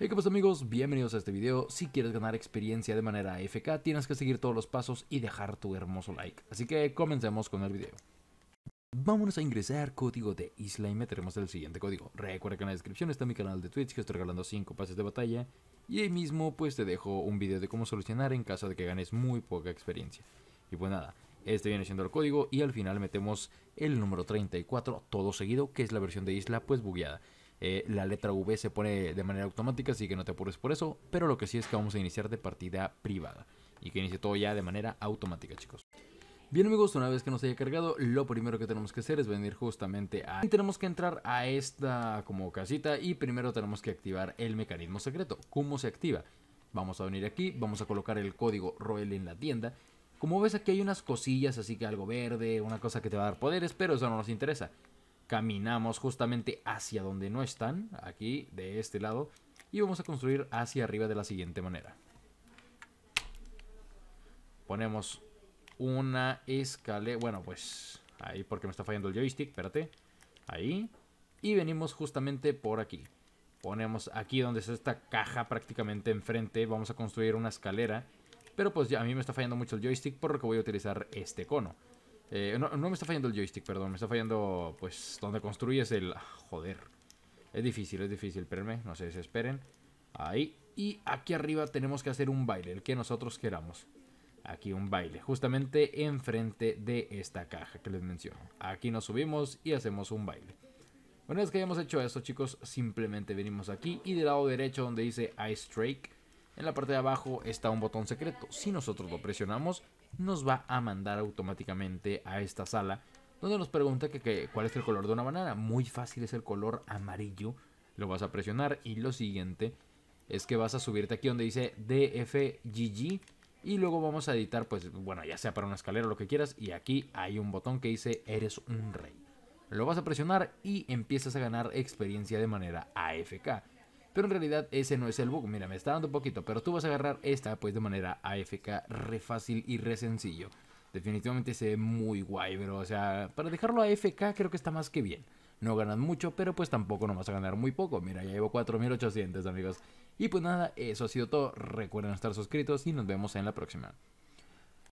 Hey, ¿qué amigos? Bienvenidos a este video. Si quieres ganar experiencia de manera AFK, tienes que seguir todos los pasos y dejar tu hermoso like. Así que comencemos con el video. Vámonos a ingresar código de isla y meteremos el siguiente código. Recuerda que en la descripción está mi canal de Twitch que estoy regalando 5 pases de batalla. Y ahí mismo pues te dejo un video de cómo solucionar en caso de que ganes muy poca experiencia. Y pues nada, este viene siendo el código y al final metemos el número 34 todo seguido que es la versión de isla pues bugueada. Eh, la letra V se pone de manera automática, así que no te apures por eso. Pero lo que sí es que vamos a iniciar de partida privada y que inicie todo ya de manera automática, chicos. Bien amigos, una vez que nos haya cargado, lo primero que tenemos que hacer es venir justamente a... Y Tenemos que entrar a esta como casita y primero tenemos que activar el mecanismo secreto. ¿Cómo se activa? Vamos a venir aquí, vamos a colocar el código Roel en la tienda. Como ves aquí hay unas cosillas, así que algo verde, una cosa que te va a dar poderes, pero eso no nos interesa caminamos justamente hacia donde no están, aquí de este lado, y vamos a construir hacia arriba de la siguiente manera. Ponemos una escalera, bueno pues ahí porque me está fallando el joystick, espérate, ahí, y venimos justamente por aquí. Ponemos aquí donde está esta caja prácticamente enfrente, vamos a construir una escalera, pero pues ya a mí me está fallando mucho el joystick por lo que voy a utilizar este cono. Eh, no, me está fallando el joystick, perdón. Me está fallando, pues, donde construyes el... Ah, joder. Es difícil, es difícil. Espérenme, no se desesperen. Ahí. Y aquí arriba tenemos que hacer un baile, el que nosotros queramos. Aquí un baile, justamente enfrente de esta caja que les menciono. Aquí nos subimos y hacemos un baile. Una vez que hayamos hecho eso, chicos, simplemente venimos aquí y del lado derecho donde dice Ice Strike, en la parte de abajo está un botón secreto. Si nosotros lo presionamos, nos va a mandar automáticamente a esta sala donde nos pregunta que, cuál es el color de una banana. Muy fácil es el color amarillo. Lo vas a presionar y lo siguiente es que vas a subirte aquí donde dice DFGG y luego vamos a editar, pues bueno, ya sea para una escalera o lo que quieras y aquí hay un botón que dice eres un rey. Lo vas a presionar y empiezas a ganar experiencia de manera AFK. Pero en realidad ese no es el bug. Mira, me está dando poquito, pero tú vas a agarrar esta pues de manera AFK re fácil y re sencillo. Definitivamente se ve muy guay, pero O sea, para dejarlo AFK creo que está más que bien. No ganas mucho, pero pues tampoco no vas a ganar muy poco. Mira, ya llevo 4800, amigos. Y pues nada, eso ha sido todo. Recuerden estar suscritos y nos vemos en la próxima.